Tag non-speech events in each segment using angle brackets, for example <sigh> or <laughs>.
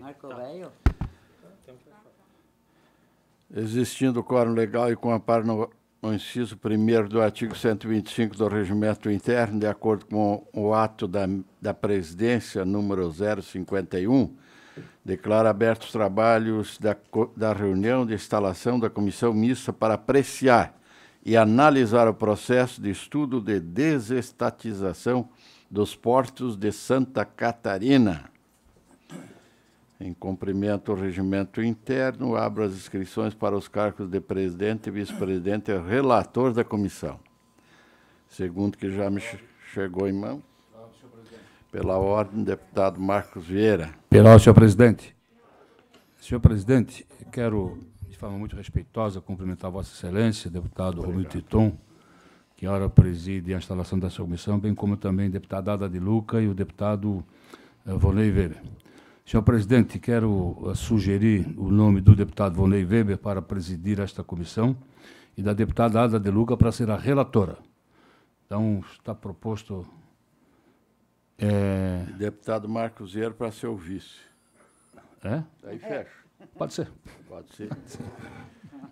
Marco Velho? Tá. Existindo o quórum legal e com amparo no, no inciso 1 do artigo 125 do Regimento Interno, de acordo com o ato da, da Presidência número 051, declaro abertos os trabalhos da, da reunião de instalação da Comissão Mista para apreciar e analisar o processo de estudo de desestatização dos portos de Santa Catarina. Em cumprimento ao regimento interno, abro as inscrições para os cargos de presidente, vice-presidente e relator da comissão. Segundo que já me chegou em mão. Pela ordem, deputado Marcos Vieira. Pela senhor presidente. Senhor presidente, quero, de forma muito respeitosa, cumprimentar Vossa Excelência, deputado Romildo Titon, que ora preside a instalação dessa comissão, bem como também deputada Ada de Luca e o deputado eh, Volney Vieira. Senhor presidente, quero eh, sugerir o nome do deputado Vonei Weber para presidir esta comissão e da deputada Ada De Luca para ser a relatora. Então, está proposto. É... Deputado Marcos Zero para ser o vice. É? Aí fecha. É. Pode ser. Pode ser.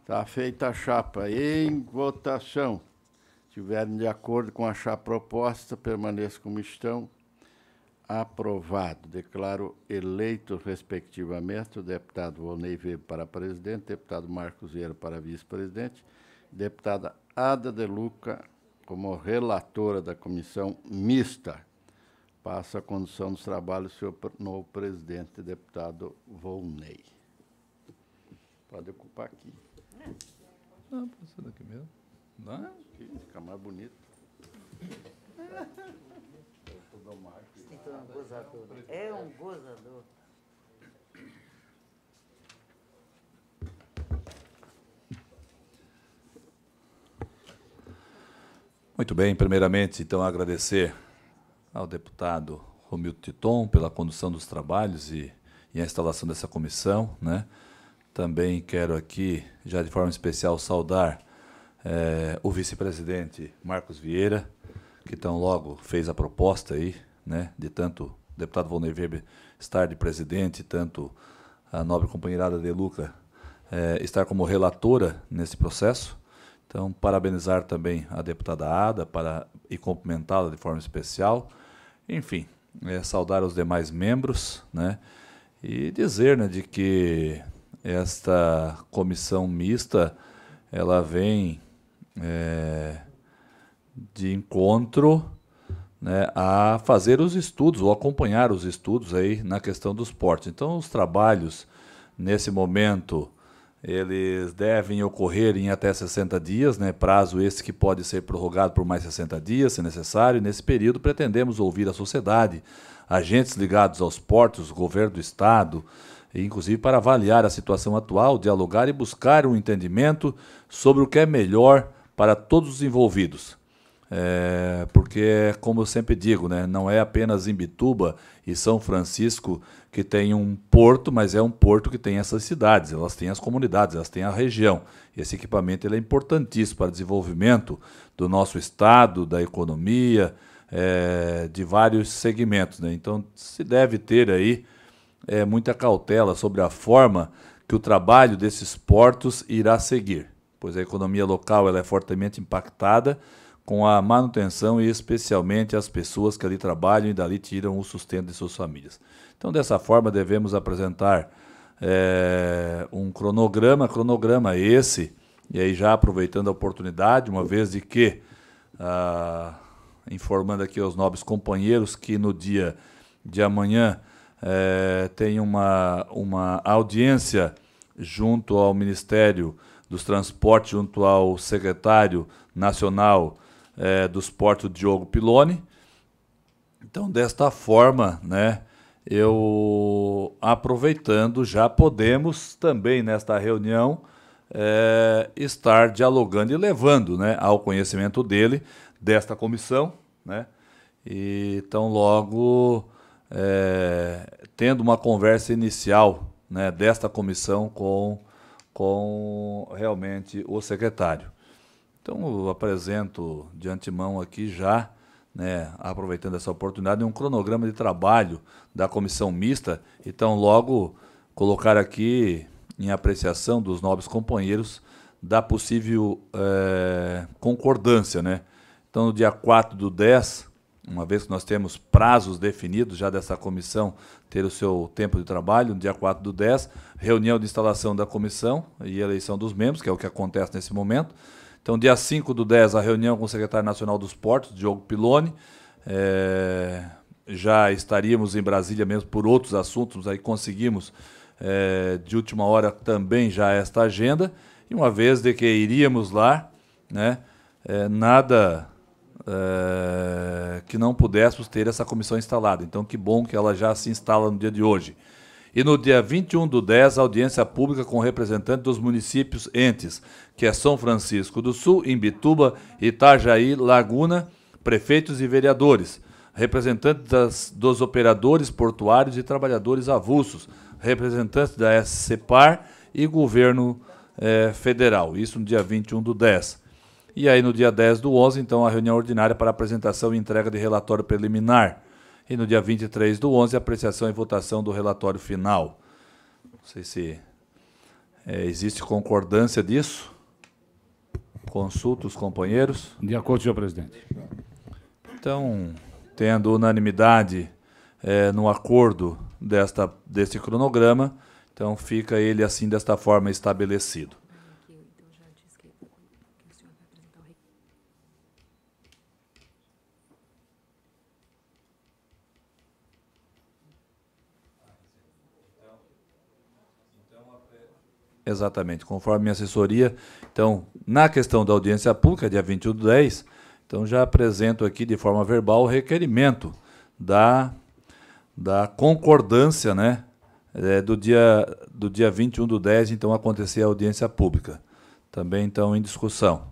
Está feita a chapa. Em votação. Se tiverem de acordo com a chapa proposta, permaneça como estão. Aprovado. Declaro eleito, respectivamente, o deputado Volney Weber para presidente, deputado Marcos Vieira para vice-presidente, deputada Ada De Luca como relatora da comissão mista. Passa a condução dos trabalhos senhor novo presidente, deputado Volney. Pode ocupar aqui. Não, pode ser daqui mesmo. Não? É? fica mais bonito. <laughs> do né? é um gozador. É um gozador. Muito bem, primeiramente, então, agradecer ao deputado Romildo Titon pela condução dos trabalhos e, e a instalação dessa comissão. Né? Também quero aqui, já de forma especial, saudar é, o vice-presidente Marcos Vieira, que tão logo fez a proposta aí, né, de tanto o deputado Volney Weber estar de presidente, tanto a nobre companheirada De Luca é, estar como relatora nesse processo. Então, parabenizar também a deputada Ada para, e cumprimentá-la de forma especial. Enfim, é, saudar os demais membros né, e dizer né, de que esta comissão mista ela vem é, de encontro né, a fazer os estudos ou acompanhar os estudos aí na questão dos portos. Então, os trabalhos nesse momento eles devem ocorrer em até 60 dias, né, prazo esse que pode ser prorrogado por mais 60 dias, se necessário. nesse período, pretendemos ouvir a sociedade, agentes ligados aos portos, governo do estado, inclusive para avaliar a situação atual, dialogar e buscar um entendimento sobre o que é melhor para todos os envolvidos. É, porque, como eu sempre digo, né, não é apenas Imbituba e São Francisco que tem um porto, mas é um porto que tem essas cidades, elas têm as comunidades, elas têm a região. Esse equipamento ele é importantíssimo para o desenvolvimento do nosso estado, da economia, é, de vários segmentos. Né? Então, se deve ter aí é, muita cautela sobre a forma que o trabalho desses portos irá seguir, pois a economia local ela é fortemente impactada com a manutenção e especialmente as pessoas que ali trabalham e dali tiram o sustento de suas famílias. Então, dessa forma, devemos apresentar é, um cronograma, cronograma esse, e aí já aproveitando a oportunidade, uma vez de que, ah, informando aqui aos nobres companheiros que no dia de amanhã é, tem uma, uma audiência junto ao Ministério dos Transportes, junto ao secretário nacional é, dos portos Diogo Piloni. Então, desta forma, né, eu aproveitando, já podemos também nesta reunião é, estar dialogando e levando né, ao conhecimento dele, desta comissão, né? E então logo é, tendo uma conversa inicial né, desta comissão com, com realmente o secretário. Então, eu apresento de antemão aqui já, né, aproveitando essa oportunidade, um cronograma de trabalho da comissão mista. Então, logo colocar aqui em apreciação dos nobres companheiros da possível é, concordância. Né? Então, no dia 4 do 10, uma vez que nós temos prazos definidos já dessa comissão ter o seu tempo de trabalho, no dia 4 do 10, reunião de instalação da comissão e eleição dos membros, que é o que acontece nesse momento. Então, dia 5 do 10, a reunião com o secretário nacional dos portos, Diogo Piloni. É, já estaríamos em Brasília mesmo por outros assuntos, aí conseguimos é, de última hora também já esta agenda. E uma vez de que iríamos lá, né, é, nada é, que não pudéssemos ter essa comissão instalada. Então, que bom que ela já se instala no dia de hoje. E no dia 21 do 10, audiência pública com representantes dos municípios entes, que é São Francisco do Sul, Imbituba, Itajaí, Laguna, prefeitos e vereadores, representantes das, dos operadores portuários e trabalhadores avulsos, representantes da SCPAR e governo eh, federal. Isso no dia 21 do 10. E aí, no dia 10 do 11, então, a reunião ordinária para apresentação e entrega de relatório preliminar e no dia 23 do 11, apreciação e votação do relatório final. Não sei se é, existe concordância disso. Consulta os companheiros. De acordo, senhor presidente. Então, tendo unanimidade é, no acordo desta, deste cronograma, então fica ele assim, desta forma estabelecido. Exatamente, conforme minha assessoria. Então, na questão da audiência pública, dia 21 de 10, então já apresento aqui de forma verbal o requerimento da, da concordância né, é, do, dia, do dia 21 do 10, então, acontecer a audiência pública. Também, então, em discussão.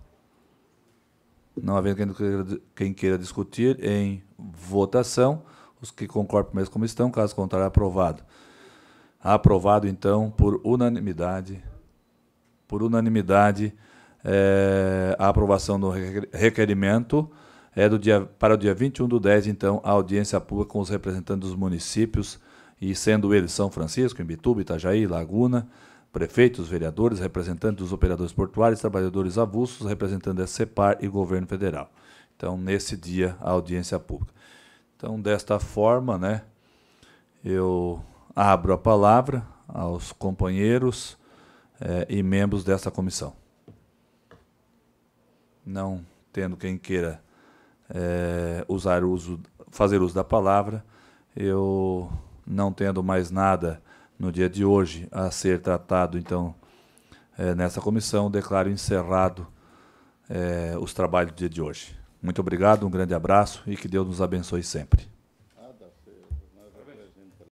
Não havendo quem queira, quem queira discutir, em votação. Os que concordam mesmo como estão, caso contrário, aprovado. Aprovado, então, por unanimidade, por unanimidade, é, a aprovação do requerimento é do dia, para o dia 21 do 10, então, a audiência pública com os representantes dos municípios, e sendo eles São Francisco, Imbituba, Itajaí, Laguna, prefeitos, vereadores, representantes dos operadores portuários, trabalhadores avulsos, representando a CEPAR e governo federal. Então, nesse dia, a audiência pública. Então, desta forma, né, eu abro a palavra aos companheiros eh, e membros dessa comissão. Não tendo quem queira eh, usar uso, fazer uso da palavra, eu não tendo mais nada no dia de hoje a ser tratado, então, eh, nessa comissão, declaro encerrado os trabalhos do dia de hoje. Muito obrigado, um grande abraço e que Deus nos abençoe sempre.